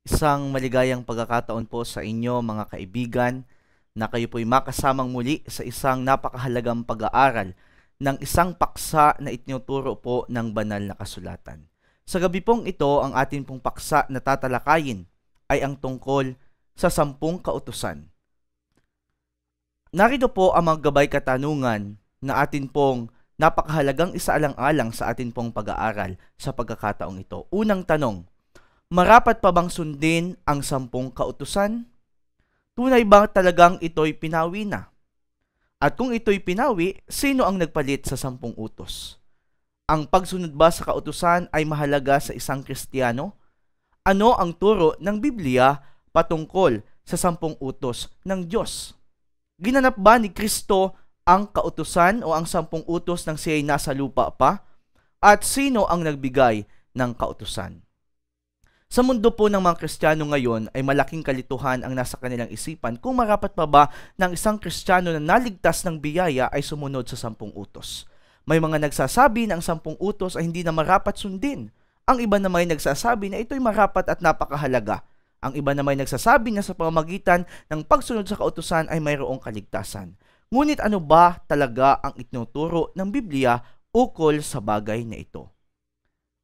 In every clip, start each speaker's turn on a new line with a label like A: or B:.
A: Isang maligayang pagkakataon po sa inyo mga kaibigan na kayo po'y makasamang muli sa isang napakahalagang pag-aaral ng isang paksa na itinuturo po ng banal na kasulatan. Sa gabi pong ito, ang atin pong paksa na tatalakayin ay ang tungkol sa sampung kautusan. Narito po ang mga gabay katanungan na atin pong napakahalagang isaalang-alang sa atin pong pag-aaral sa pagkakataong ito. Unang tanong, marapat pa bang sundin ang sampung kautusan? Tunay ba talagang ito'y pinawi na? At kung ito'y pinawi, sino ang nagpalit sa sampung utos? Ang pagsunod ba sa kautusan ay mahalaga sa isang Kristiyano? Ano ang turo ng Biblia patungkol sa sampung utos ng Diyos? Ginanap ba ni Kristo ang kautusan o ang sampung utos ng siya'y nasa lupa pa? At sino ang nagbigay ng kautusan? Sa mundo po ng mga Kristiyano ngayon ay malaking kalituhan ang nasa kanilang isipan kung marapat pa ba ng isang Kristiyano na naligtas ng biyaya ay sumunod sa sampung utos. May mga nagsasabi na ang sampung utos ay hindi na marapat sundin. Ang iba naman ay nagsasabi na ito'y marapat at napakahalaga. Ang iba naman ay nagsasabi na sa pamamagitan ng pagsunod sa kautusan ay mayroong kaligtasan. Ngunit ano ba talaga ang itinuturo ng Biblia ukol sa bagay na ito?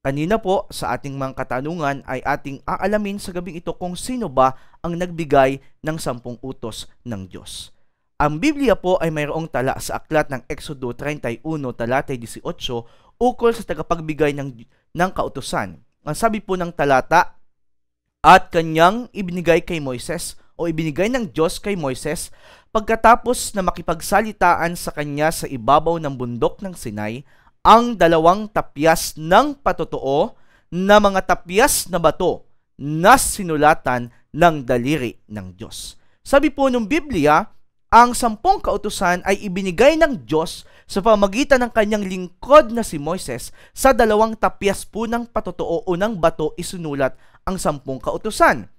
A: Kanina po sa ating mga katanungan ay ating aalamin sa gabing ito kung sino ba ang nagbigay ng sampung utos ng Diyos. Ang Biblia po ay mayroong tala sa aklat ng Exodo 31 talata 18 ukol sa tagapagbigay ng, ng kautusan. Ang sabi po ng talata, At kanyang ibinigay kay Moises o ibinigay ng Diyos kay Moises pagkatapos na makipagsalitaan sa kanya sa ibabaw ng bundok ng Sinai ang dalawang tapyas ng patotoo na mga tapyas na bato na sinulatan ng daliri ng Diyos. Sabi po ng Biblia, ang sampung kautusan ay ibinigay ng Diyos sa pamagitan ng kanyang lingkod na si Moises sa dalawang tapyas po ng patotoo o ng bato isunulat ang sampung kautusan.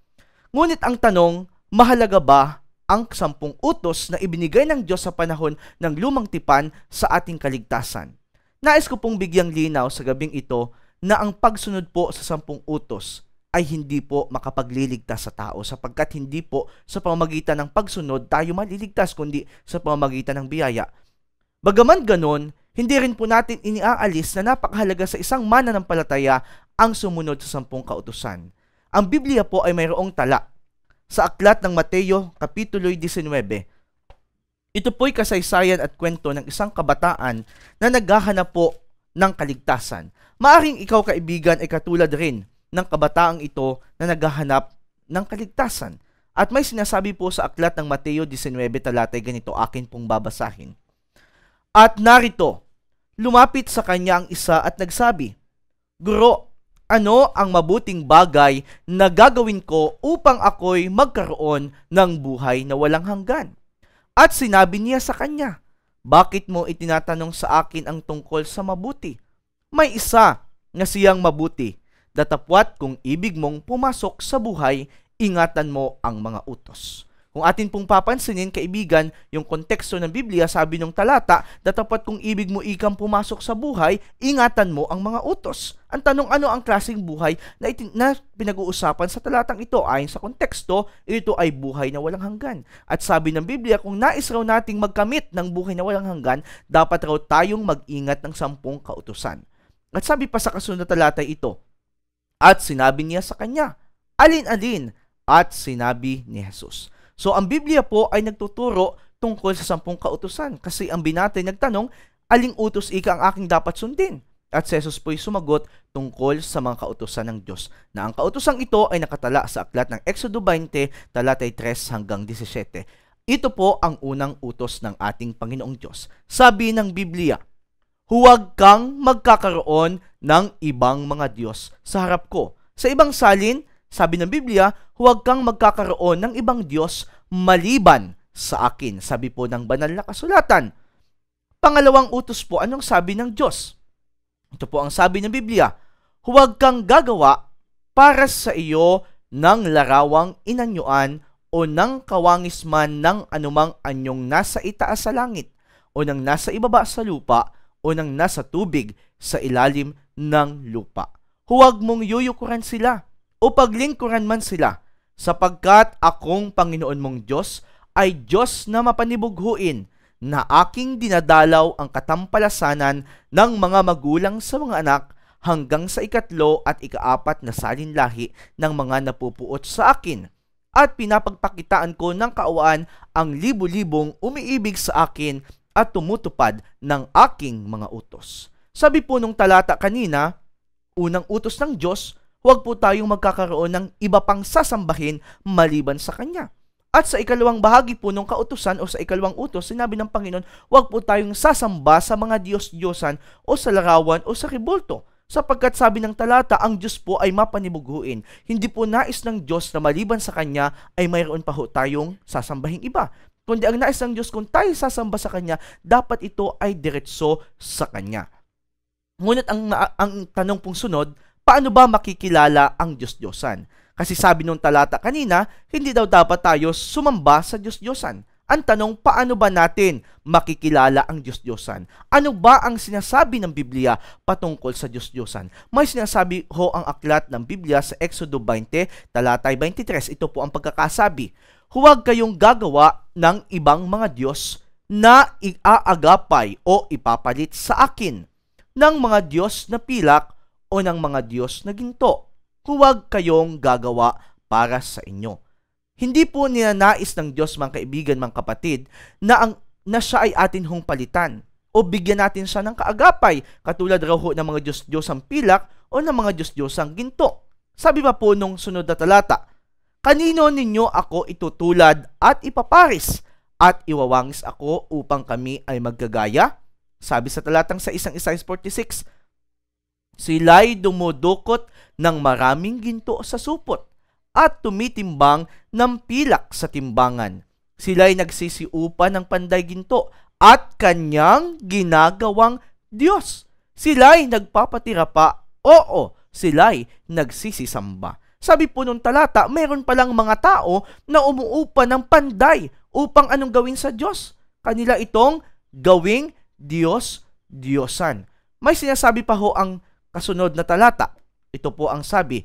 A: Ngunit ang tanong, mahalaga ba ang sampung utos na ibinigay ng Diyos sa panahon ng lumang tipan sa ating kaligtasan? Nais ko pong bigyang linaw sa gabing ito na ang pagsunod po sa sampung utos ay hindi po makapagliligtas sa tao sapagkat hindi po sa pamamagitan ng pagsunod tayo maliligtas kundi sa pamamagitan ng biyaya. Bagaman ganon, hindi rin po natin iniaalis na napakahalaga sa isang mana ng palataya ang sumunod sa sampung kautusan. Ang Biblia po ay mayroong tala. Sa aklat ng Mateo, Kapitulo 19, ito po'y kasaysayan at kwento ng isang kabataan na naghahanap po ng kaligtasan. Maaring ikaw kaibigan ay katulad rin ng kabataang ito na naghahanap ng kaligtasan. At may sinasabi po sa aklat ng Mateo 19 talatay ganito, akin pong babasahin. At narito, lumapit sa kanya ang isa at nagsabi, Guro, ano ang mabuting bagay na gagawin ko upang ako'y magkaroon ng buhay na walang hanggan? At sinabi niya sa kanya, Bakit mo itinatanong sa akin ang tungkol sa mabuti? May isa na siyang mabuti. Datapwat kung ibig mong pumasok sa buhay, ingatan mo ang mga utos. Kung atin pong papansinin, kaibigan, yung konteksto ng Biblia, sabi ng talata, datapat kung ibig mo ikang pumasok sa buhay, ingatan mo ang mga utos. Ang tanong ano ang klaseng buhay na, itin- na pinag-uusapan sa talatang ito? Ayon sa konteksto, ito ay buhay na walang hanggan. At sabi ng Biblia, kung nais raw nating magkamit ng buhay na walang hanggan, dapat raw tayong mag-ingat ng sampung kautusan. At sabi pa sa kasunod na talata ito, At sinabi niya sa kanya, Alin-alin? At sinabi ni Jesus. So ang Biblia po ay nagtuturo tungkol sa sampung kautusan kasi ang binatay nagtanong, aling utos ika ang aking dapat sundin? At si Jesus po'y sumagot tungkol sa mga kautusan ng Diyos na ang kautusang ito ay nakatala sa aklat ng Exodo 20, talatay 3 hanggang 17. Ito po ang unang utos ng ating Panginoong Diyos. Sabi ng Biblia, Huwag kang magkakaroon ng ibang mga Diyos sa harap ko. Sa ibang salin, sabi ng Biblia, huwag kang magkakaroon ng ibang Diyos maliban sa akin. Sabi po ng banal na kasulatan. Pangalawang utos po, anong sabi ng Diyos? Ito po ang sabi ng Biblia. Huwag kang gagawa para sa iyo ng larawang inanyuan o ng man ng anumang anyong nasa itaas sa langit o ng nasa ibaba sa lupa o ng nasa tubig sa ilalim ng lupa. Huwag mong yuyukuran sila o paglingkuran man sila, sapagkat akong Panginoon mong Diyos ay Diyos na mapanibughuin na aking dinadalaw ang katampalasanan ng mga magulang sa mga anak hanggang sa ikatlo at ikaapat na salin lahi ng mga napupuot sa akin. At pinapagpakitaan ko ng kaawaan ang libu-libong umiibig sa akin at tumutupad ng aking mga utos. Sabi po nung talata kanina, unang utos ng Diyos huwag po tayong magkakaroon ng iba pang sasambahin maliban sa Kanya. At sa ikalawang bahagi po ng kautusan o sa ikalawang utos, sinabi ng Panginoon, huwag po tayong sasamba sa mga Diyos-Diyosan o sa larawan o sa ribulto. Sapagkat sabi ng talata, ang Diyos po ay mapanimuguin. Hindi po nais ng Diyos na maliban sa Kanya ay mayroon pa ho tayong sasambahing iba. Kundi ang nais ng Diyos kung tayo sasamba sa Kanya, dapat ito ay diretso sa Kanya. Ngunit ang, ang tanong pong sunod, paano ba makikilala ang Diyos-Diyosan? Kasi sabi nung talata kanina, hindi daw dapat tayo sumamba sa Diyos-Diyosan. Ang tanong, paano ba natin makikilala ang Diyos-Diyosan? Ano ba ang sinasabi ng Biblia patungkol sa Diyos-Diyosan? May sinasabi ho ang aklat ng Biblia sa Exodo 20, talatay 23. Ito po ang pagkakasabi. Huwag kayong gagawa ng ibang mga Diyos na iaagapay o ipapalit sa akin ng mga Diyos na pilak o ng mga Diyos na ginto. Huwag kayong gagawa para sa inyo. Hindi po ninanais ng Diyos, mga kaibigan, mga kapatid, na, ang, na siya ay atin hong palitan o bigyan natin siya ng kaagapay katulad raw ho ng mga Diyos-Diyos ang pilak o ng mga Diyos-Diyos ang ginto. Sabi pa po nung sunod na talata, Kanino ninyo ako itutulad at ipaparis at iwawangis ako upang kami ay magkagaya? Sabi sa talatang sa isang 46, Sila'y dumudukot ng maraming ginto sa supot at tumitimbang ng pilak sa timbangan. Sila'y nagsisiupa ng panday ginto at kanyang ginagawang Diyos. Sila'y nagpapatira pa, oo, sila'y nagsisisamba. Sabi po nung talata, mayroon palang mga tao na umuupa ng panday upang anong gawin sa Diyos. Kanila itong gawing Diyos, Diyosan. May sinasabi pa ho ang kasunod na talata. Ito po ang sabi,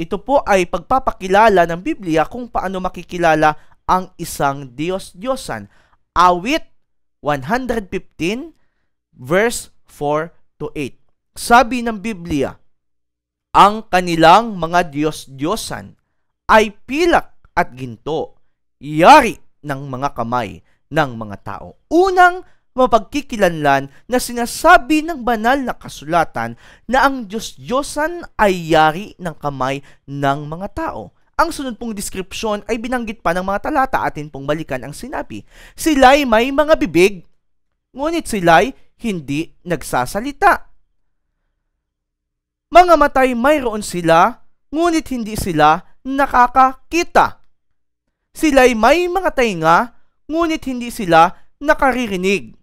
A: ito po ay pagpapakilala ng Biblia kung paano makikilala ang isang Diyos-Diyosan. Awit 115 verse 4 to 8. Sabi ng Biblia, ang kanilang mga Diyos-Diyosan ay pilak at ginto, yari ng mga kamay ng mga tao. Unang mapagkikilanlan na sinasabi ng banal na kasulatan na ang Diyos-Diyosan ay yari ng kamay ng mga tao. Ang sunod pong deskripsyon ay binanggit pa ng mga talata atin pong balikan ang sinabi. Sila'y may mga bibig, ngunit sila'y hindi nagsasalita. Mga matay mayroon sila, ngunit hindi sila nakakakita. Sila'y may mga tainga, ngunit hindi sila nakaririnig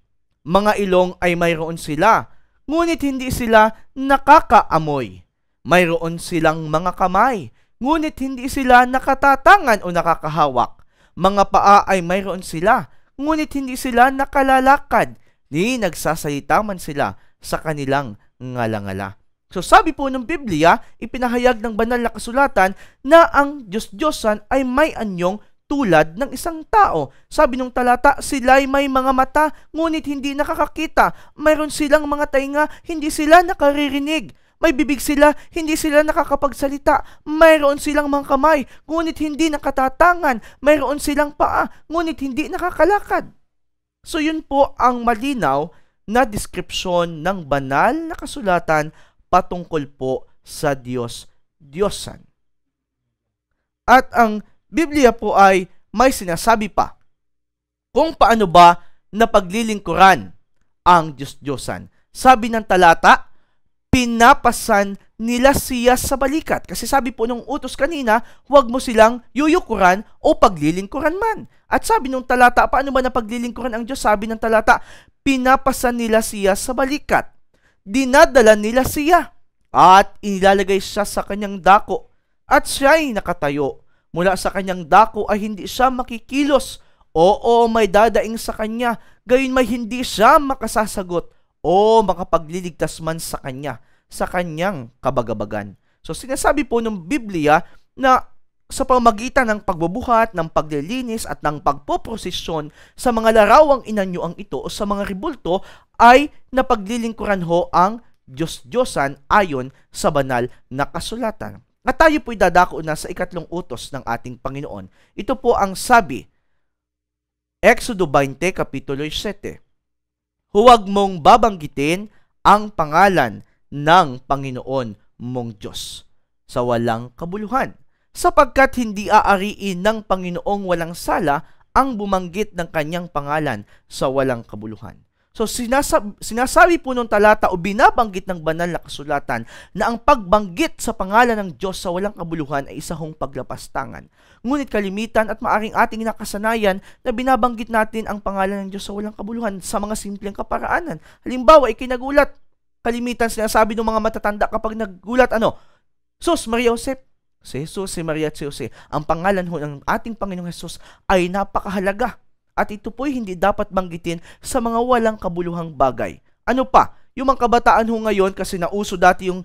A: mga ilong ay mayroon sila, ngunit hindi sila nakakaamoy. Mayroon silang mga kamay, ngunit hindi sila nakatatangan o nakakahawak. Mga paa ay mayroon sila, ngunit hindi sila nakalalakad, ni nagsasalita man sila sa kanilang ngalangala. So sabi po ng Biblia, ipinahayag ng banal na kasulatan na ang Diyos-Diyosan ay may anyong tulad ng isang tao. Sabi nung talata, sila'y may mga mata, ngunit hindi nakakakita. Mayroon silang mga tainga, hindi sila nakaririnig. May bibig sila, hindi sila nakakapagsalita. Mayroon silang mga kamay, ngunit hindi nakatatangan. Mayroon silang paa, ngunit hindi nakakalakad. So yun po ang malinaw na description ng banal na kasulatan patungkol po sa Diyos Diyosan. At ang Biblia po ay may sinasabi pa kung paano ba na paglilingkuran ang Diyos-Diyosan. Sabi ng talata, pinapasan nila siya sa balikat. Kasi sabi po nung utos kanina, huwag mo silang yuyukuran o paglilingkuran man. At sabi nung talata, paano ba na paglilingkuran ang Diyos? Sabi ng talata, pinapasan nila siya sa balikat. Dinadala nila siya at inilalagay siya sa kanyang dako at siya ay nakatayo mula sa kanyang dako ay hindi siya makikilos. Oo, may dadaing sa kanya, gayon may hindi siya makasasagot o makapagliligtas man sa kanya, sa kanyang kabagabagan. So sinasabi po ng Biblia na sa pamagitan ng pagbubuhat, ng paglilinis at ng pagpoprosisyon sa mga larawang inanyo ang ito o sa mga ribulto ay napaglilingkuran ho ang Diyos-Diyosan ayon sa banal na kasulatan. At tayo po'y dadako na sa ikatlong utos ng ating Panginoon. Ito po ang sabi, Exodo 20, Kapitulo 7. Huwag mong babanggitin ang pangalan ng Panginoon mong Diyos sa walang kabuluhan, sapagkat hindi aariin ng Panginoong walang sala ang bumanggit ng kanyang pangalan sa walang kabuluhan. So sinasab- sinasabi po ng talata o binabanggit ng banal na kasulatan na ang pagbanggit sa pangalan ng Diyos sa walang kabuluhan ay isa hong paglapastangan. Ngunit kalimitan at maaring ating nakasanayan na binabanggit natin ang pangalan ng Diyos sa walang kabuluhan sa mga simpleng kaparaanan. Halimbawa, ikinagulat. Kalimitan sinasabi ng mga matatanda kapag naggulat, ano? Sus, Maria Josep, si Jesus, si Maria at si Jose, ang pangalan ho ng ating Panginoong Jesus ay napakahalaga at ito po'y hindi dapat banggitin sa mga walang kabuluhang bagay. Ano pa? Yung mga kabataan ho ngayon kasi nauso dati yung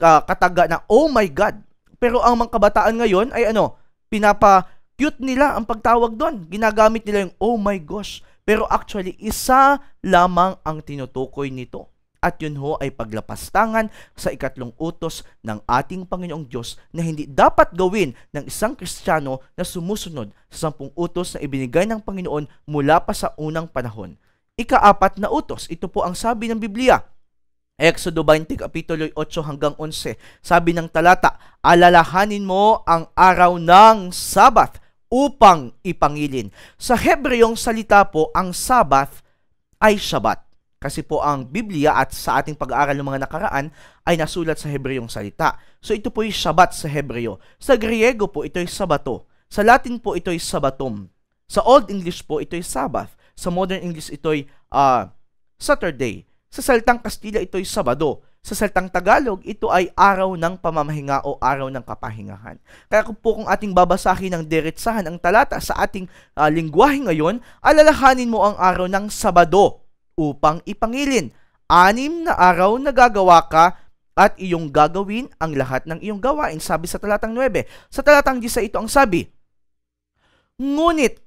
A: uh, kataga na oh my god. Pero ang mga kabataan ngayon ay ano, pinapa cute nila ang pagtawag doon. Ginagamit nila yung oh my gosh. Pero actually, isa lamang ang tinutukoy nito at yun ho ay paglapastangan sa ikatlong utos ng ating Panginoong Diyos na hindi dapat gawin ng isang Kristiyano na sumusunod sa sampung utos na ibinigay ng Panginoon mula pa sa unang panahon. Ikaapat na utos, ito po ang sabi ng Biblia. Exodo 20 kapitulo 8 hanggang 11. Sabi ng talata, alalahanin mo ang araw ng Sabbath upang ipangilin. Sa Hebreyong salita po, ang Sabbath ay Shabbat. Kasi po ang Biblia at sa ating pag-aaral ng mga nakaraan ay nasulat sa Hebreyong salita. So ito po ay Shabbat sa Hebreo. Sa Griego po ito ay Sabato. Sa Latin po ito ay Sabatum. Sa Old English po ito ay Sabbath. Sa Modern English ito ay uh, Saturday. Sa salitang Kastila ito ay Sabado. Sa salitang Tagalog, ito ay araw ng pamamahinga o araw ng kapahingahan. Kaya kung po kung ating babasahin ng diretsahan ang talata sa ating uh, lingwahe ngayon, alalahanin mo ang araw ng Sabado upang ipangilin. Anim na araw na gagawa ka at iyong gagawin ang lahat ng iyong gawain. Sabi sa talatang 9. Sa talatang 10 ito ang sabi, Ngunit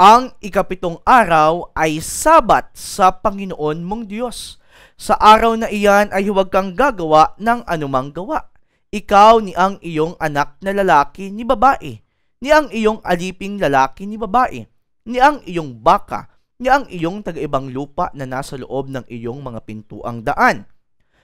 A: ang ikapitong araw ay sabat sa Panginoon mong Diyos. Sa araw na iyan ay huwag kang gagawa ng anumang gawa. Ikaw ni ang iyong anak na lalaki ni babae, ni ang iyong aliping lalaki ni babae, ni ang iyong baka, niya ang iyong tagaibang lupa na nasa loob ng iyong mga pintuang daan.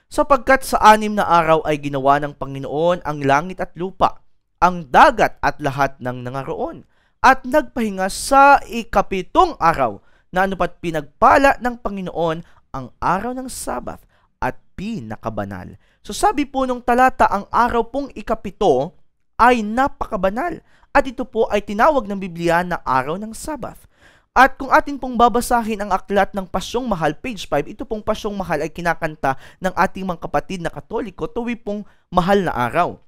A: Sapagkat sa anim na araw ay ginawa ng Panginoon ang langit at lupa, ang dagat at lahat ng nangaroon, at nagpahinga sa ikapitong araw na anupat pinagpala ng Panginoon ang araw ng Sabbath at pinakabanal. So sabi po nung talata, ang araw pong ikapito ay napakabanal at ito po ay tinawag ng Biblia na araw ng Sabbath. At kung atin pong babasahin ang aklat ng Pasyong Mahal, page 5, ito pong Pasyong Mahal ay kinakanta ng ating mga kapatid na Katoliko tuwi pong mahal na araw.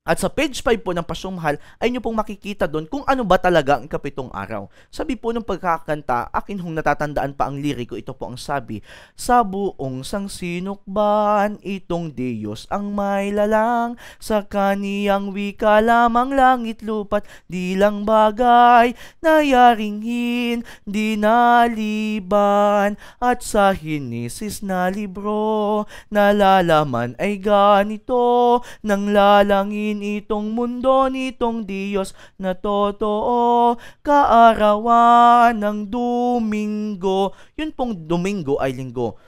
A: At sa page 5 po ng Pasyong ay nyo pong makikita doon kung ano ba talaga ang kapitong araw. Sabi po ng pagkakanta, akin hong natatandaan pa ang liriko, ito po ang sabi, Sa buong sangsinukban, itong Diyos ang may lalang, sa kaniyang wika lamang langit lupat, di lang bagay, nayaring hin, dinaliban, at sa hinisis na libro, nalalaman ay ganito, nang lalangin, natin itong mundo nitong Diyos na totoo kaarawan ng Domingo. Yun pong Domingo ay linggo.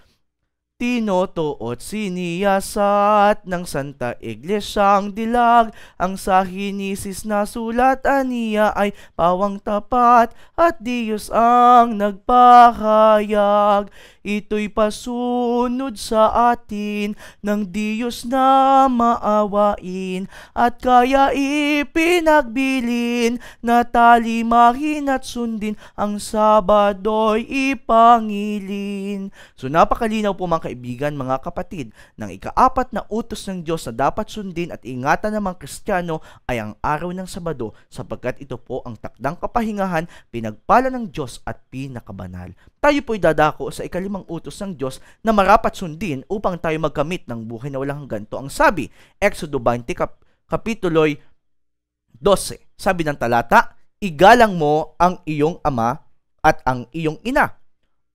A: Tinutuot siniyasat ng Santa Iglesiang dilag Ang sa hinisis na sulat aniya ay pawang tapat At Diyos ang nagpahayag Ito'y pasunod sa atin ng Diyos na maawain at kaya ipinagbilin na talimahin at sundin ang Sabado'y ipangilin. So napakalinaw po mga kaibigan, mga kapatid, ng ikaapat na utos ng Diyos na dapat sundin at ingatan ng mga Kristiyano ay ang araw ng Sabado sapagkat ito po ang takdang kapahingahan, pinagpala ng Diyos at pinakabanal. Tayo po'y dadako sa ikalimang anumang utos ng Diyos na marapat sundin upang tayo magkamit ng buhay na walang hanggan. To ang sabi, Exodo 20 kap- kapitulo 12. Sabi ng talata, Igalang mo ang iyong ama at ang iyong ina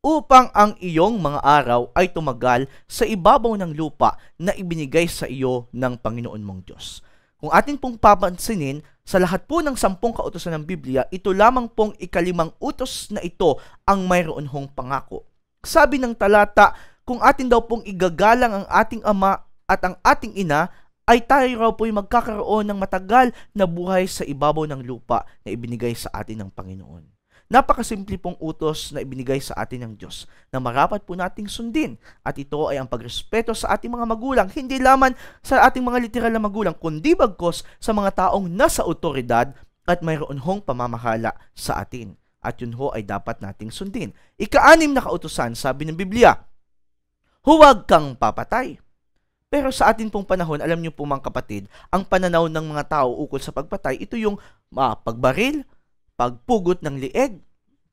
A: upang ang iyong mga araw ay tumagal sa ibabaw ng lupa na ibinigay sa iyo ng Panginoon mong Diyos. Kung atin pong papansinin, sa lahat po ng sampung kautosan ng Biblia, ito lamang pong ikalimang utos na ito ang mayroon hong pangako. Sabi ng talata, kung atin daw pong igagalang ang ating ama at ang ating ina, ay tayo raw po'y magkakaroon ng matagal na buhay sa ibabaw ng lupa na ibinigay sa atin ng Panginoon. Napakasimple pong utos na ibinigay sa atin ng Diyos na marapat po nating sundin at ito ay ang pagrespeto sa ating mga magulang, hindi lamang sa ating mga literal na magulang, kundi bagkos sa mga taong nasa otoridad at mayroon hong pamamahala sa atin at yun ho ay dapat nating sundin. Ikaanim na kautusan, sabi ng Biblia, huwag kang papatay. Pero sa atin pong panahon, alam niyo po mga kapatid, ang pananaw ng mga tao ukol sa pagpatay, ito yung ah, pagbaril, pagpugot ng lieg,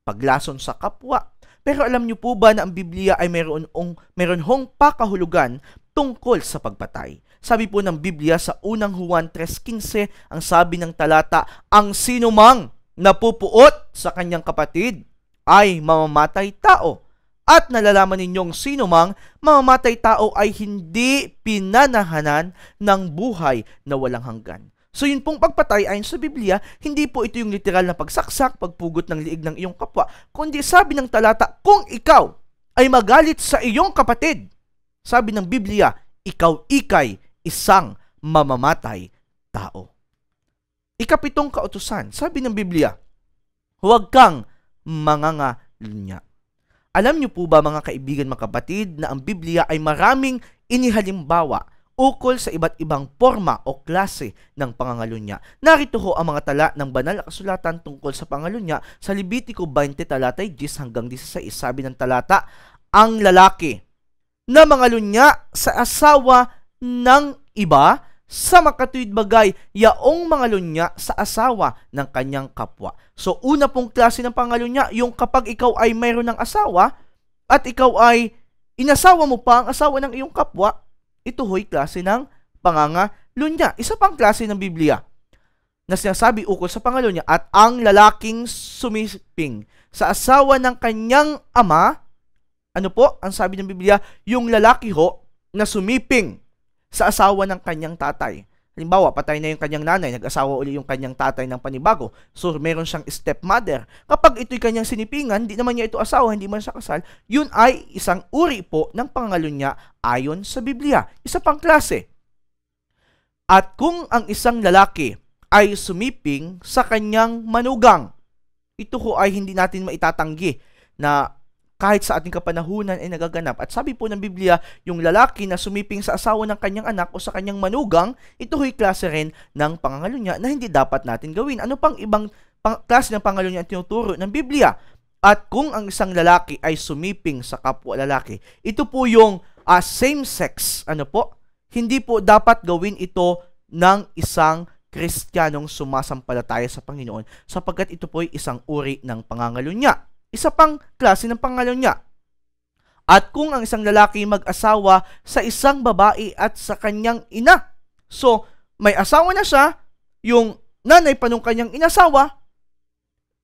A: paglason sa kapwa. Pero alam niyo po ba na ang Biblia ay meron, ong, meron hong pakahulugan tungkol sa pagpatay? Sabi po ng Biblia sa unang Juan 3.15, ang sabi ng talata, ang sinumang napupuot sa kanyang kapatid ay mamamatay tao. At nalalaman ninyong sino mang mamamatay tao ay hindi pinanahanan ng buhay na walang hanggan. So yun pong pagpatay ayon sa Biblia, hindi po ito yung literal na pagsaksak, pagpugot ng liig ng iyong kapwa, kundi sabi ng talata, kung ikaw ay magalit sa iyong kapatid, sabi ng Biblia, ikaw ikay isang mamamatay tao. Ikapitong kautusan, sabi ng Biblia, huwag kang mangangalunya. Alam niyo po ba mga kaibigan mga kapatid na ang Biblia ay maraming inihalimbawa ukol sa iba't ibang forma o klase ng pangangalunya. Narito ho ang mga tala ng banal na kasulatan tungkol sa pangalunya sa Levitico 20 talatay 10 hanggang 16 sabi ng talata, ang lalaki na mangalunya sa asawa ng iba sa makatuwid bagay yaong mga lunya sa asawa ng kanyang kapwa. So una pong klase ng pangalunya, yung kapag ikaw ay mayroon ng asawa at ikaw ay inasawa mo pa ang asawa ng iyong kapwa, ito ho'y klase ng pangangalunya. Isa pang klase ng Biblia na sinasabi ukol sa pangalunya at ang lalaking sumisping sa asawa ng kanyang ama, ano po ang sabi ng Biblia, yung lalaki ho na sumiping sa asawa ng kanyang tatay. Halimbawa, patay na yung kanyang nanay, nag-asawa uli yung kanyang tatay ng panibago. So, meron siyang stepmother. Kapag ito'y kanyang sinipingan, hindi naman niya ito asawa, hindi man siya kasal, yun ay isang uri po ng niya ayon sa Biblia. Isa pang klase. At kung ang isang lalaki ay sumiping sa kanyang manugang, ito ko ay hindi natin maitatanggi na kahit sa ating kapanahunan ay nagaganap. At sabi po ng Biblia, yung lalaki na sumiping sa asawa ng kanyang anak o sa kanyang manugang, ito ho'y klase rin ng pangangalunya na hindi dapat natin gawin. Ano pang ibang pang, klase ng pangangalunya ang tinuturo ng Biblia? At kung ang isang lalaki ay sumiping sa kapwa lalaki, ito po yung uh, same sex, ano po? Hindi po dapat gawin ito ng isang Kristiyanong sumasampalataya sa Panginoon sapagkat ito po ay isang uri ng pangangalunya isa pang klase ng pangalan niya. At kung ang isang lalaki mag-asawa sa isang babae at sa kanyang ina. So, may asawa na siya, yung nanay pa nung kanyang inasawa,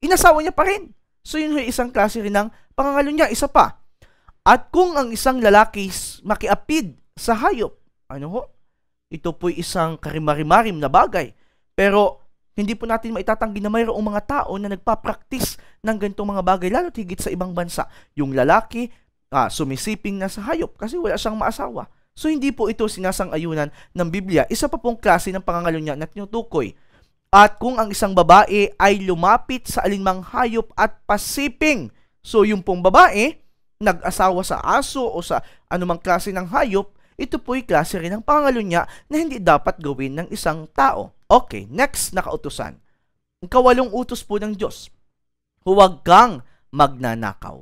A: inasawa niya pa rin. So, yun yung isang klase rin ng pangangalo niya, isa pa. At kung ang isang lalaki makiapid sa hayop, ano ho? Ito po'y isang karimarimarim na bagay. Pero hindi po natin maitatanggi na mayroong mga tao na nagpa-practice ng ganitong mga bagay, lalo higit sa ibang bansa. Yung lalaki, ah, sumisiping na sa hayop kasi wala siyang maasawa. So hindi po ito sinasang-ayunan ng Biblia. Isa pa pong klase ng pangangalunya na tinutukoy. At kung ang isang babae ay lumapit sa alinmang hayop at pasiping, so yung pong babae, nag-asawa sa aso o sa anumang klase ng hayop, ito po'y klase rin ng pangalunya na hindi dapat gawin ng isang tao. Okay, next na kautusan. Ang kawalong utos po ng Diyos, huwag kang magnanakaw.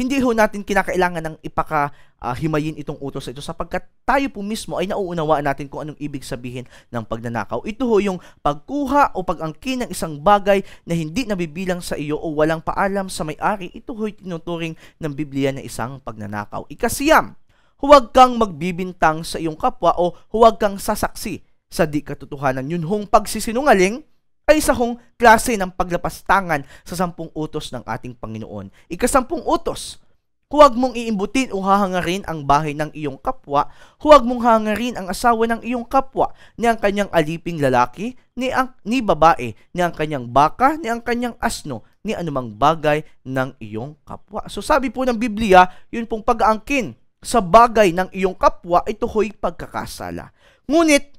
A: Hindi ho natin kinakailangan ng ipakahimayin uh, itong utos ito sapagkat tayo po mismo ay nauunawaan natin kung anong ibig sabihin ng pagnanakaw. Ito ho yung pagkuha o pagangkin ng isang bagay na hindi nabibilang sa iyo o walang paalam sa may-ari. Ito ho tinuturing ng Biblia na isang pagnanakaw. Ikasiyam, huwag kang magbibintang sa iyong kapwa o huwag kang sasaksi sa di katotohanan. Yun hong pagsisinungaling ay isa hong klase ng paglapastangan sa sampung utos ng ating Panginoon. Ikasampung utos, huwag mong iimbutin o hahangarin ang bahay ng iyong kapwa, huwag mong hangarin ang asawa ng iyong kapwa, ni ang kanyang aliping lalaki, ni, ang, ni babae, ni ang kanyang baka, ni ang kanyang asno, ni anumang bagay ng iyong kapwa. So sabi po ng Biblia, yun pong pag-aangkin sa bagay ng iyong kapwa, ito ho'y pagkakasala. Ngunit,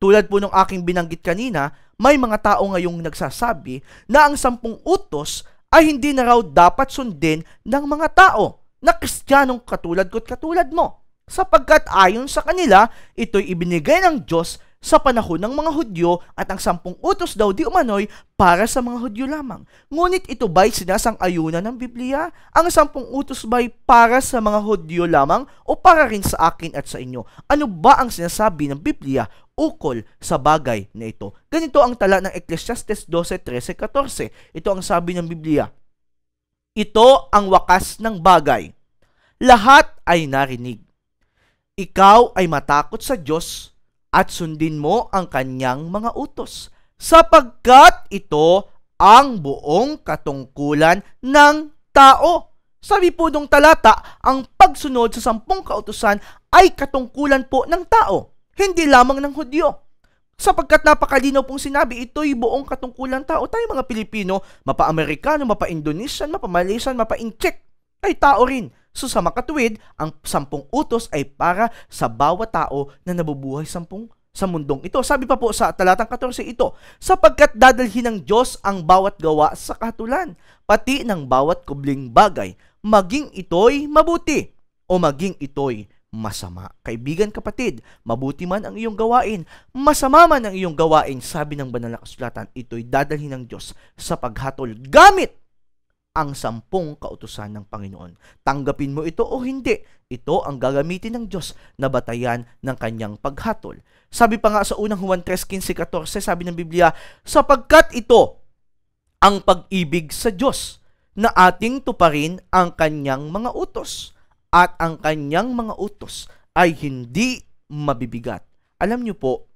A: tulad po ng aking binanggit kanina, may mga tao ngayong nagsasabi na ang sampung utos ay hindi na raw dapat sundin ng mga tao na kristyanong katulad ko't katulad mo. Sapagkat ayon sa kanila, ito'y ibinigay ng Diyos sa panahon ng mga Hudyo at ang sampung utos daw di umano'y para sa mga Hudyo lamang. Ngunit ito ba'y sinasang ayuna ng Biblia? Ang sampung utos ba'y para sa mga Hudyo lamang o para rin sa akin at sa inyo? Ano ba ang sinasabi ng Biblia ukol sa bagay na ito? Ganito ang tala ng Ecclesiastes 12.13.14. Ito ang sabi ng Biblia. Ito ang wakas ng bagay. Lahat ay narinig. Ikaw ay matakot sa Diyos at sundin mo ang kanyang mga utos, sapagkat ito ang buong katungkulan ng tao. Sabi po nung talata, ang pagsunod sa sampung kautusan ay katungkulan po ng tao, hindi lamang ng Hudyo. Sapagkat napakalinaw pong sinabi, ito'y buong katungkulan tao. Tayo mga Pilipino, mapa-Amerikano, mapa-Indonesian, mapa-Malaysian, mapa-Incheck, ay tao rin. Susama sa makatuwid, ang sampung utos ay para sa bawat tao na nabubuhay sampung sa mundong ito. Sabi pa po sa talatang 14 ito, sapagkat dadalhin ng Diyos ang bawat gawa sa katulan, pati ng bawat kubling bagay, maging ito'y mabuti o maging ito'y masama. Kaibigan kapatid, mabuti man ang iyong gawain, masama man ang iyong gawain, sabi ng banal na kasulatan, ito'y dadalhin ng Diyos sa paghatol gamit ang sampung kautusan ng Panginoon. Tanggapin mo ito o hindi, ito ang gagamitin ng Diyos na batayan ng kanyang paghatol. Sabi pa nga sa unang Juan 3.15-14, sabi ng Biblia, sapagkat ito ang pag-ibig sa Diyos na ating tuparin ang kanyang mga utos at ang kanyang mga utos ay hindi mabibigat. Alam niyo po,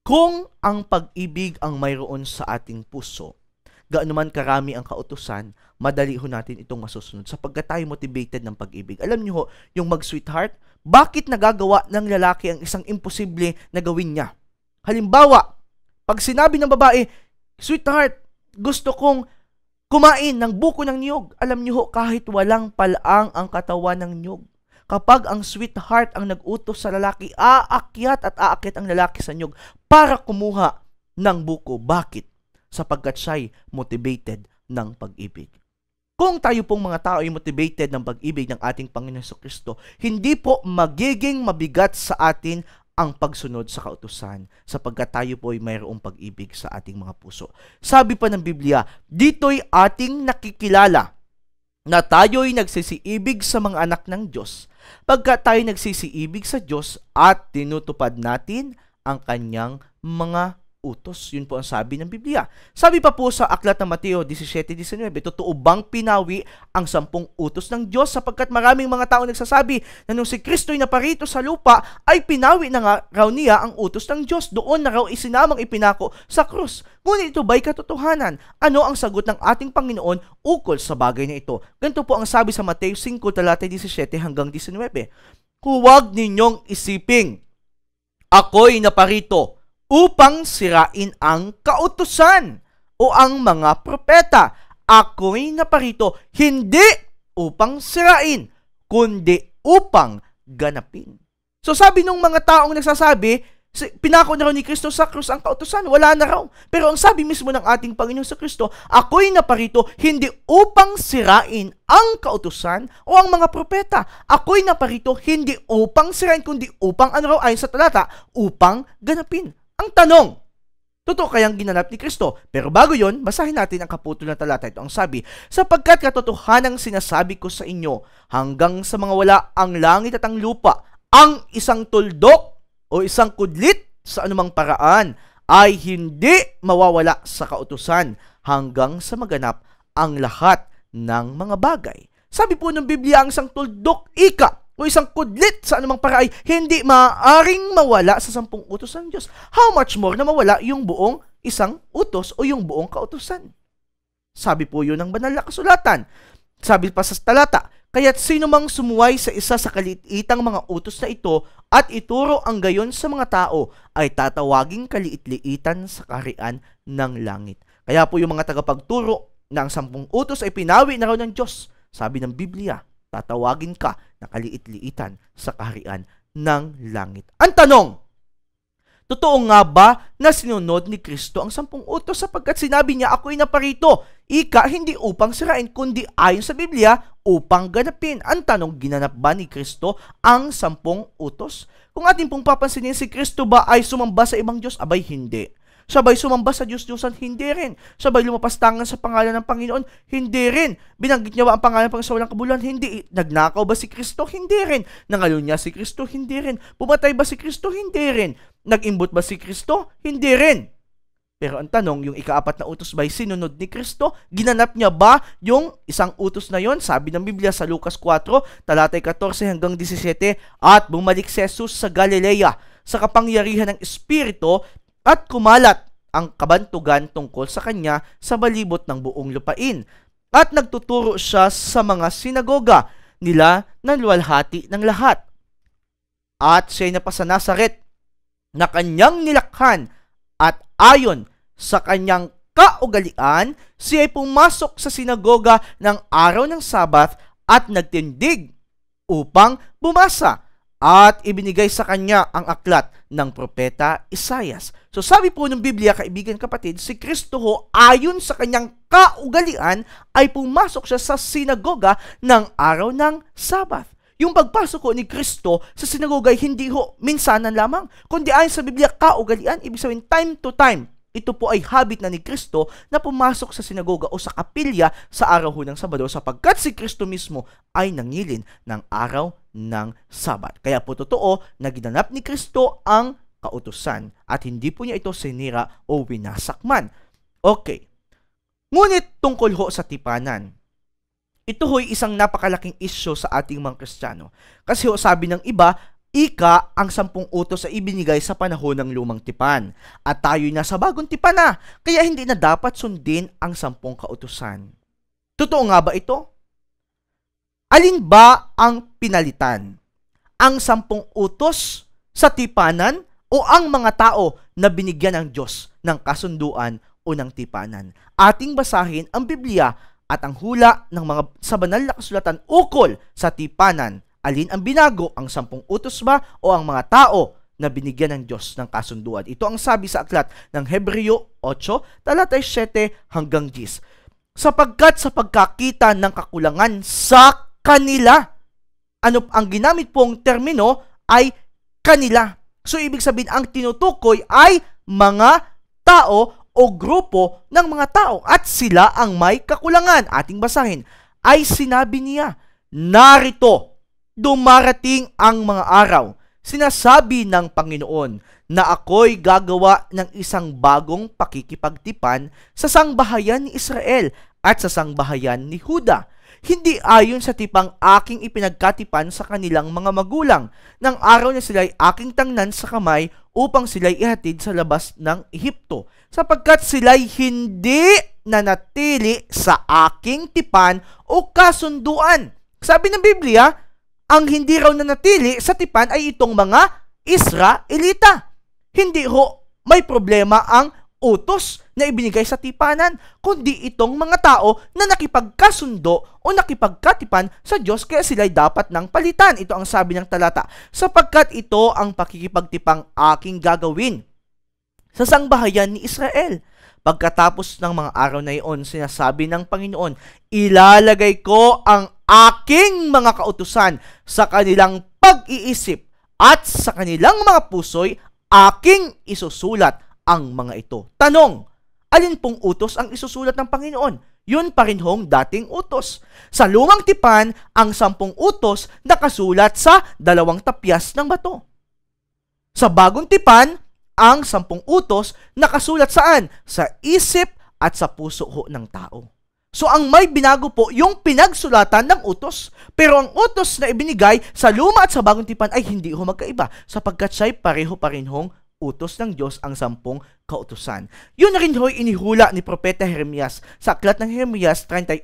A: kung ang pag-ibig ang mayroon sa ating puso, gaano man karami ang kautusan, madali ho natin itong masusunod sapagkat tayo motivated ng pag-ibig. Alam niyo ho, yung mag-sweetheart, bakit nagagawa ng lalaki ang isang imposible na gawin niya? Halimbawa, pag sinabi ng babae, sweetheart, gusto kong kumain ng buko ng niyog. Alam niyo ho, kahit walang palaang ang katawan ng niyog. Kapag ang sweetheart ang nag nagutos sa lalaki, aakyat at aakyat ang lalaki sa niyog para kumuha ng buko. Bakit? sapagkat siya'y motivated ng pag-ibig. Kung tayo pong mga tao ay motivated ng pag-ibig ng ating Panginoon sa Kristo, hindi po magiging mabigat sa atin ang pagsunod sa kautusan sapagkat tayo po ay mayroong pag-ibig sa ating mga puso. Sabi pa ng Biblia, dito'y ating nakikilala na tayo'y nagsisiibig sa mga anak ng Diyos pagka tayo nagsisiibig sa Diyos at tinutupad natin ang kanyang mga utos. Yun po ang sabi ng Biblia. Sabi pa po sa aklat ng Mateo 17:19, totoo bang pinawi ang sampung utos ng Diyos sapagkat maraming mga tao nagsasabi na nung si Kristo'y naparito sa lupa ay pinawi na nga raw niya ang utos ng Diyos. Doon na raw isinamang ipinako sa krus. Ngunit ito ba'y katotohanan? Ano ang sagot ng ating Panginoon ukol sa bagay na ito? Ganito po ang sabi sa Mateo 5 talata 17 hanggang 19. Huwag ninyong isiping ako'y naparito upang sirain ang kautusan o ang mga propeta. Ako'y naparito hindi upang sirain, kundi upang ganapin. So sabi nung mga taong nagsasabi, pinako na raw ni Kristo sa krus ang kautusan, wala na raw. Pero ang sabi mismo ng ating Panginoon sa Kristo, ako'y naparito hindi upang sirain ang kautusan o ang mga propeta. Ako'y naparito hindi upang sirain, kundi upang ano raw ayon sa talata, upang ganapin. Ang tanong, Totoo kayang ginanap ni Kristo. Pero bago yon, basahin natin ang kaputol na talata. Ito ang sabi, Sapagkat katotohanang sinasabi ko sa inyo, hanggang sa mga wala ang langit at ang lupa, ang isang tuldok o isang kudlit sa anumang paraan ay hindi mawawala sa kautusan hanggang sa maganap ang lahat ng mga bagay. Sabi po ng Biblia, ang isang tuldok, ika, o isang kudlit sa anumang paraay, hindi maaaring mawala sa sampung utos ng Diyos. How much more na mawala yung buong isang utos o yung buong kautusan? Sabi po yun ng banal na kasulatan. Sabi pa sa talata, Kaya't sino mang sumuway sa isa sa kaliitang mga utos na ito at ituro ang gayon sa mga tao ay tatawaging kaliit-liitan sa karian ng langit. Kaya po yung mga tagapagturo ng ang sampung utos ay pinawi na raw ng Diyos, sabi ng Biblia tatawagin ka na kaliit-liitan sa kaharian ng langit. Ang tanong, totoo nga ba na sinunod ni Kristo ang sampung utos sapagkat sinabi niya, ako'y naparito, ika hindi upang sirain kundi ayon sa Biblia upang ganapin. Ang tanong, ginanap ba ni Kristo ang sampung utos? Kung ating pong papansinin, si Kristo ba ay sumamba sa ibang Diyos? Abay, hindi. Sabay sumamba sa Diyos-Diyosan, hindi rin. Sabay lumapastangan sa pangalan ng Panginoon, hindi rin. Binanggit niya ba ang pangalan ng walang kabuluhan? Hindi. Nagnakaw ba si Kristo? Hindi rin. Nangalun niya si Kristo? Hindi rin. Pumatay ba si Kristo? Hindi rin. Nagimbot ba si Kristo? Hindi rin. Pero ang tanong, yung ikaapat na utos ba'y sinunod ni Kristo? Ginanap niya ba yung isang utos na yon? Sabi ng Biblia sa Lucas 4, talatay 14 hanggang 17, At bumalik si Jesus sa Galilea sa kapangyarihan ng Espiritu at kumalat ang kabantugan tungkol sa kanya sa balibot ng buong lupain. At nagtuturo siya sa mga sinagoga nila ng luwalhati ng lahat. At siya'y napasa Nazaret na kanyang nilakhan at ayon sa kanyang kaugalian, siya ay pumasok sa sinagoga ng araw ng Sabat at nagtindig upang bumasa at ibinigay sa kanya ang aklat ng propeta Isayas. So sabi po ng Biblia, kaibigan kapatid, si Kristo ho ayon sa kanyang kaugalian ay pumasok siya sa sinagoga ng araw ng Sabbath. Yung pagpasok ko ni Kristo sa sinagoga ay hindi ho minsanan lamang, kundi ayon sa Biblia kaugalian, ibig sabihin time to time ito po ay habit na ni Kristo na pumasok sa sinagoga o sa kapilya sa araw ho ng Sabado sapagkat si Kristo mismo ay nangilin ng araw ng Sabat. Kaya po totoo na ginanap ni Kristo ang kautusan at hindi po niya ito sinira o winasak man. Okay. Ngunit tungkol ho sa tipanan. Ito ho'y isang napakalaking isyo sa ating mga Kristiyano. Kasi ho sabi ng iba Ika ang sampung utos sa ibinigay sa panahon ng lumang tipan at tayo na sa bagong tipan na kaya hindi na dapat sundin ang sampung kautusan. Totoo nga ba ito? Alin ba ang pinalitan? Ang sampung utos sa tipanan o ang mga tao na binigyan ng Diyos ng kasunduan o ng tipanan? Ating basahin ang Biblia at ang hula ng mga sa banal na kasulatan ukol sa tipanan Alin ang binago, ang sampung utos ba o ang mga tao na binigyan ng Diyos ng kasunduan? Ito ang sabi sa aklat ng Hebreo 8, talatay 7 hanggang 10. Sapagkat sa pagkakita ng kakulangan sa kanila, ano ang ginamit pong termino ay kanila. So ibig sabihin ang tinutukoy ay mga tao o grupo ng mga tao at sila ang may kakulangan. Ating basahin ay sinabi niya, narito Dumarating ang mga araw, sinasabi ng Panginoon na ako'y gagawa ng isang bagong pakikipagtipan sa sangbahayan ni Israel at sa sangbahayan ni Huda hindi ayon sa tipang aking ipinagkatipan sa kanilang mga magulang nang araw na sila'y aking tangnan sa kamay upang sila'y ihatid sa labas ng Ehipto sapagkat sila'y hindi nanatili sa aking tipan o kasunduan. Sabi ng Biblia, ang hindi raw natili sa tipan ay itong mga Israelita. Hindi ho may problema ang utos na ibinigay sa tipanan, kundi itong mga tao na nakipagkasundo o nakipagkatipan sa Diyos kaya sila'y dapat ng palitan. Ito ang sabi ng talata, sapagkat ito ang pakikipagtipang aking gagawin sa sangbahayan ni Israel. Pagkatapos ng mga araw na iyon, sinasabi ng Panginoon, ilalagay ko ang aking mga kautusan sa kanilang pag-iisip at sa kanilang mga puso'y aking isusulat ang mga ito. Tanong, alin pong utos ang isusulat ng Panginoon? Yun pa rin hong dating utos. Sa lumang tipan, ang sampung utos nakasulat sa dalawang tapyas ng bato. Sa bagong tipan, ang sampung utos nakasulat saan? Sa isip at sa puso ho ng tao. So ang may binago po yung pinagsulatan ng utos. Pero ang utos na ibinigay sa luma at sa bagong tipan ay hindi ho magkaiba sapagkat siya'y pareho pa rin hong utos ng Diyos ang sampung kautusan. Yun na rin ho'y inihula ni Propeta Jeremias sa aklat ng Jeremias 31,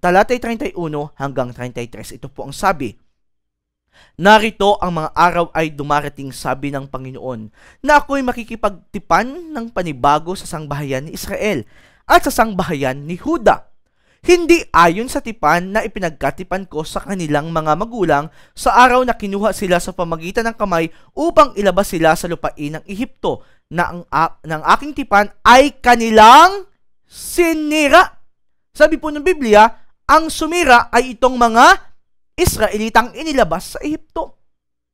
A: talatay 31 hanggang 33. Ito po ang sabi, Narito ang mga araw ay dumarating sabi ng Panginoon na ako'y makikipagtipan ng panibago sa sangbahayan ni Israel at sa sangbahayan ni Huda. Hindi ayon sa tipan na ipinagkatipan ko sa kanilang mga magulang sa araw na kinuha sila sa pamagitan ng kamay upang ilabas sila sa lupain ng Ehipto na ang a- ng aking tipan ay kanilang sinira. Sabi po ng Biblia, ang sumira ay itong mga Israelitang inilabas sa Ehipto.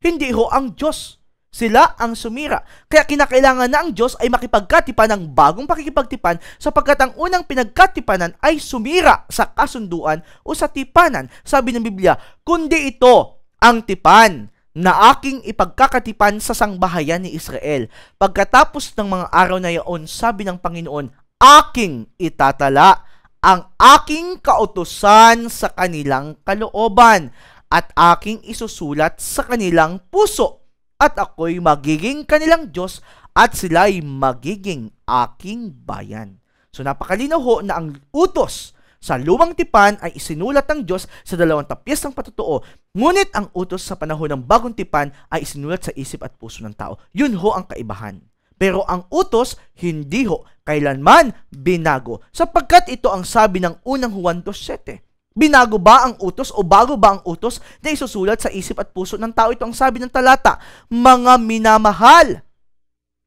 A: Hindi ho ang Diyos. Sila ang sumira. Kaya kinakailangan na ang Diyos ay makipagkatipan ng bagong pakikipagtipan sapagkat ang unang pinagkatipanan ay sumira sa kasunduan o sa tipanan. Sabi ng Biblia, kundi ito ang tipan na aking ipagkakatipan sa sangbahayan ni Israel. Pagkatapos ng mga araw na iyon, sabi ng Panginoon, aking itatala ang aking kautusan sa kanilang kalooban at aking isusulat sa kanilang puso at ako'y magiging kanilang Diyos at sila'y magiging aking bayan. So napakalinaw ho na ang utos sa lumang tipan ay isinulat ng Diyos sa dalawang tapyas ng patutuo, ngunit ang utos sa panahon ng bagong tipan ay isinulat sa isip at puso ng tao. Yun ho ang kaibahan. Pero ang utos, hindi ho kailanman binago, sapagkat ito ang sabi ng unang Juan 2.7. Binago ba ang utos o bago ba ang utos na isusulat sa isip at puso ng tao? Ito ang sabi ng talata, mga minamahal,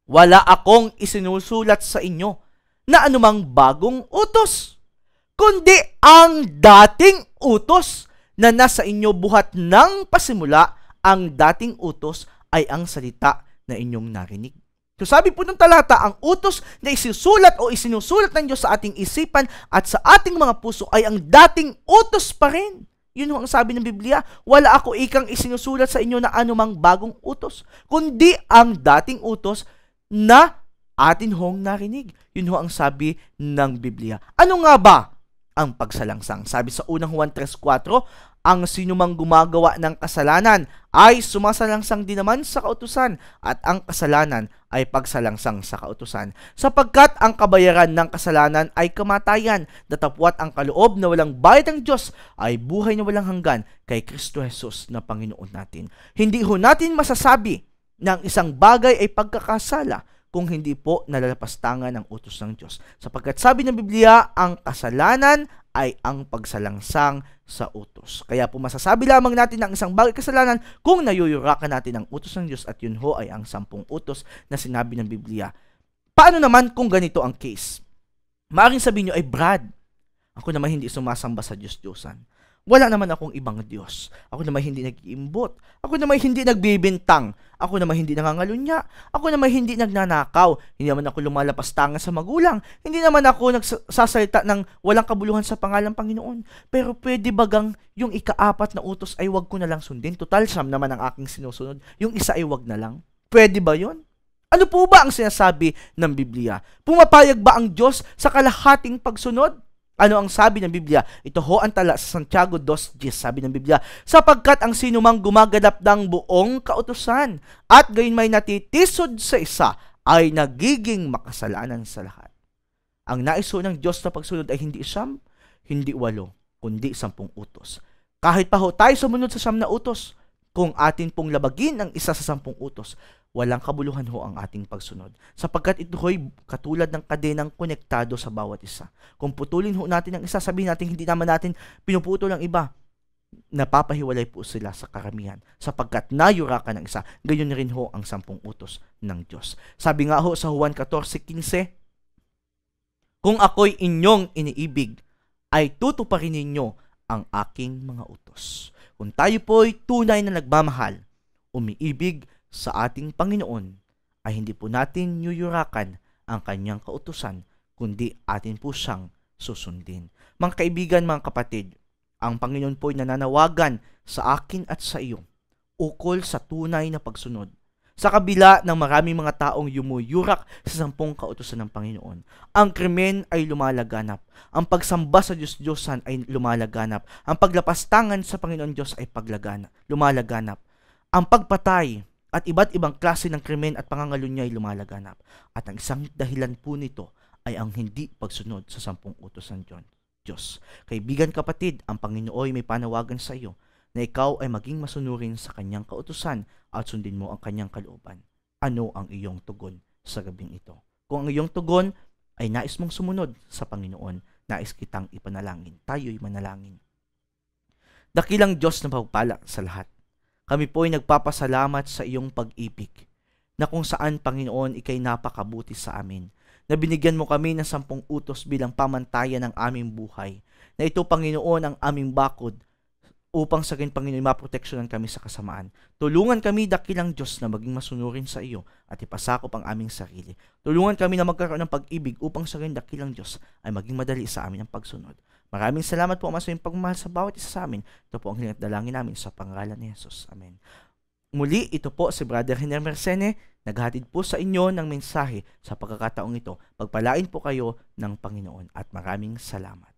A: wala akong isinusulat sa inyo na anumang bagong utos, kundi ang dating utos na nasa inyo buhat ng pasimula, ang dating utos ay ang salita na inyong narinig. So sabi po ng talata, ang utos na isisulat o isinusulat ng Diyos sa ating isipan at sa ating mga puso ay ang dating utos pa rin. Yun ang sabi ng Biblia, wala ako ikang isinusulat sa inyo na anumang bagong utos, kundi ang dating utos na atin hong narinig. Yun ho ang sabi ng Biblia. Ano nga ba ang pagsalangsang? Sabi sa unang Juan 3.4, ang sinumang gumagawa ng kasalanan ay sumasalangsang din naman sa kautusan at ang kasalanan ay pagsalangsang sa kautusan. Sapagkat ang kabayaran ng kasalanan ay kamatayan, datapwat ang kaloob na walang bayad ng Diyos ay buhay na walang hanggan kay Kristo Jesus na Panginoon natin. Hindi ho natin masasabi na ang isang bagay ay pagkakasala kung hindi po nalalapastangan ang utos ng Diyos. Sapagkat sabi ng Biblia, ang kasalanan ay ang pagsalangsang sa utos. Kaya po masasabi lamang natin ng isang bagay kasalanan kung nayuyurakan natin ang utos ng Diyos at yun ho ay ang sampung utos na sinabi ng Biblia. Paano naman kung ganito ang case? Maaring sabihin nyo ay Brad, ako naman hindi sumasamba sa Diyos-Diyosan. Wala naman akong ibang Diyos. Ako naman hindi nag-iimbot. Ako naman hindi nagbibintang. Ako naman hindi nangangalunya. Ako naman hindi nagnanakaw. Hindi naman ako lumalapas tanga sa magulang. Hindi naman ako nagsasalita ng walang kabuluhan sa pangalang Panginoon. Pero pwede bagang yung ikaapat na utos ay wag ko na lang sundin. Total, siyam naman ang aking sinusunod. Yung isa ay wag na lang. Pwede ba yon? Ano po ba ang sinasabi ng Biblia? Pumapayag ba ang Diyos sa kalahating pagsunod? Ano ang sabi ng Biblia? Ito ho ang tala sa Santiago 2.10, sabi ng Biblia. Sapagkat ang sinumang gumagadap ng buong kautusan at gayon may natitisod sa isa ay nagiging makasalanan sa lahat. Ang naiso ng Diyos na pagsunod ay hindi isang, hindi walo, kundi sampung utos. Kahit pa ho tayo sumunod sa siyam na utos, kung atin pong labagin ang isa sa sampung utos, walang kabuluhan ho ang ating pagsunod. Sapagkat ito ho'y katulad ng kadenang konektado sa bawat isa. Kung putulin ho natin ang isa, sabihin natin hindi naman natin pinuputol ang iba. Napapahiwalay po sila sa karamihan sapagkat nayurakan ng isa. ganyan rin ho ang sampung utos ng Diyos. Sabi nga ho sa Juan 14.15, Kung ako'y inyong iniibig, ay tutuparin ninyo ang aking mga utos. Kung tayo po'y tunay na nagmamahal, umiibig sa ating Panginoon ay hindi po natin yuyurakan ang kanyang kautusan kundi atin po siyang susundin. Mga kaibigan, mga kapatid, ang Panginoon po ay nananawagan sa akin at sa iyo ukol sa tunay na pagsunod. Sa kabila ng maraming mga taong yumuyurak sa sampung kautusan ng Panginoon, ang krimen ay lumalaganap. Ang pagsamba sa Diyos-Diyosan ay lumalaganap. Ang paglapastangan sa Panginoon Diyos ay paglagana, lumalaganap. Ang pagpatay at iba't ibang klase ng krimen at pangangalunya ay lumalaganap. At ang isang dahilan po nito ay ang hindi pagsunod sa sampung utos ng John. Diyos. Kaibigan kapatid, ang Panginooy may panawagan sa iyo na ikaw ay maging masunurin sa kanyang kautusan at sundin mo ang kanyang kalooban. Ano ang iyong tugon sa gabing ito? Kung ang iyong tugon ay nais mong sumunod sa Panginoon, nais kitang ipanalangin. Tayo'y manalangin. Dakilang Diyos na pagpala sa lahat. Kami po ay nagpapasalamat sa iyong pag-ibig na kung saan, Panginoon, ikay napakabuti sa amin na binigyan mo kami ng sampung utos bilang pamantayan ng aming buhay. Na ito, Panginoon, ang aming bakod upang sa akin, Panginoon, maproteksyonan kami sa kasamaan. Tulungan kami, dakilang Diyos, na maging masunurin sa iyo at ipasakop ang aming sarili. Tulungan kami na magkaroon ng pag-ibig upang sa akin, dakilang Diyos, ay maging madali sa amin ang pagsunod. Maraming salamat po ama sa iyong pagmamahal sa bawat isa sa amin. Ito po ang hiling at dalangin namin sa pangalan ni Jesus. Amen. Muli, ito po si Brother Henry Mercene, naghatid po sa inyo ng mensahe sa pagkakataong ito. Pagpalain po kayo ng Panginoon at maraming salamat.